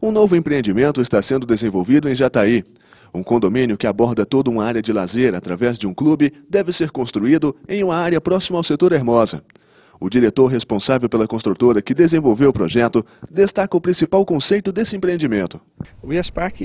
Um novo empreendimento está sendo desenvolvido em Jataí. Um condomínio que aborda toda uma área de lazer através de um clube deve ser construído em uma área próxima ao setor Hermosa. O diretor responsável pela construtora que desenvolveu o projeto destaca o principal conceito desse empreendimento. O Iaspark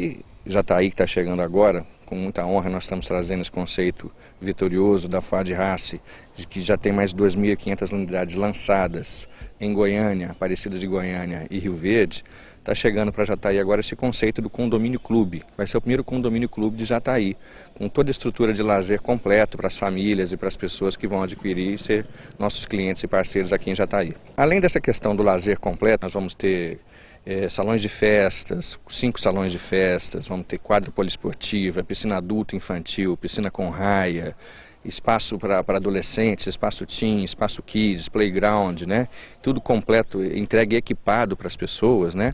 Jataí, que está chegando agora, com muita honra nós estamos trazendo esse conceito vitorioso da Fad Race, de que já tem mais de 2.500 unidades lançadas em Goiânia, Aparecida de Goiânia e Rio Verde, está chegando para Jataí agora esse conceito do condomínio clube. Vai ser o primeiro condomínio clube de Jataí, com toda a estrutura de lazer completo para as famílias e para as pessoas que vão adquirir e ser nossos clientes e parceiros aqui em Jataí. Além dessa questão do lazer completo, nós vamos ter é, salões de festas, cinco salões de festas, vamos ter quadro poliesportiva, piscina adulto infantil, piscina com raia, espaço para adolescentes, espaço teen, espaço kids, playground, né? Tudo completo, entregue equipado para as pessoas, né?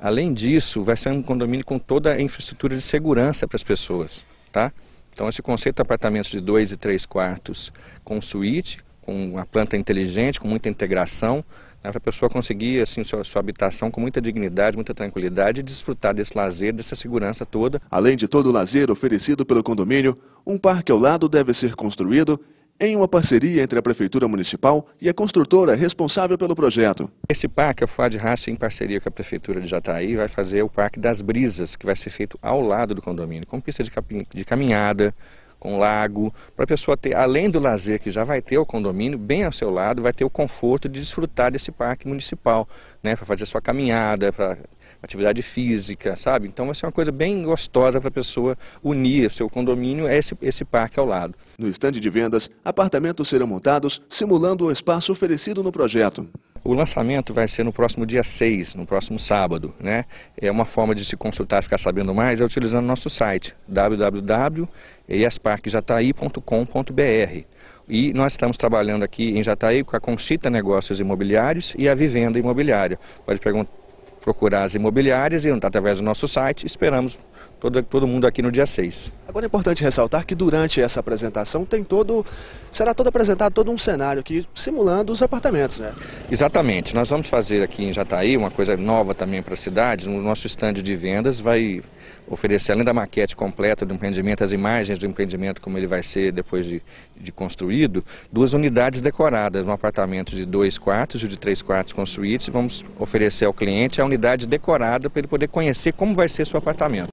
Além disso, vai ser um condomínio com toda a infraestrutura de segurança para as pessoas, tá? Então esse conceito de apartamentos de dois e três quartos com suíte, com uma planta inteligente, com muita integração, né, para a pessoa conseguir assim sua, sua habitação com muita dignidade, muita tranquilidade e desfrutar desse lazer, dessa segurança toda. Além de todo o lazer oferecido pelo condomínio, um parque ao lado deve ser construído em uma parceria entre a Prefeitura Municipal e a construtora responsável pelo projeto. Esse parque, a FUAD Raça, em parceria com a Prefeitura de Jataí, vai fazer o Parque das Brisas, que vai ser feito ao lado do condomínio, com pista de, de caminhada, um lago, para a pessoa ter, além do lazer que já vai ter o condomínio, bem ao seu lado, vai ter o conforto de desfrutar desse parque municipal, né? Para fazer sua caminhada, para atividade física, sabe? Então vai ser é uma coisa bem gostosa para a pessoa unir o seu condomínio a esse, esse parque ao lado. No estande de vendas, apartamentos serão montados simulando o espaço oferecido no projeto. O lançamento vai ser no próximo dia 6, no próximo sábado. Né? É uma forma de se consultar e ficar sabendo mais é utilizando nosso site www.iasparquejataí.com.br. E nós estamos trabalhando aqui em Jataí com a Conchita Negócios Imobiliários e a Vivenda Imobiliária. Pode perguntar procurar as imobiliárias e tá através do nosso site. Esperamos todo, todo mundo aqui no dia 6. Agora é importante ressaltar que durante essa apresentação tem todo, será todo apresentado todo um cenário aqui simulando os apartamentos, né? Exatamente. Nós vamos fazer aqui em Jataí uma coisa nova também para a cidade. No nosso estande de vendas vai oferecer, além da maquete completa do empreendimento, as imagens do empreendimento, como ele vai ser depois de, de construído, duas unidades decoradas, um apartamento de dois quartos e de três quartos com suítes. Vamos oferecer ao cliente a unidade unidade decorada para ele poder conhecer como vai ser seu apartamento.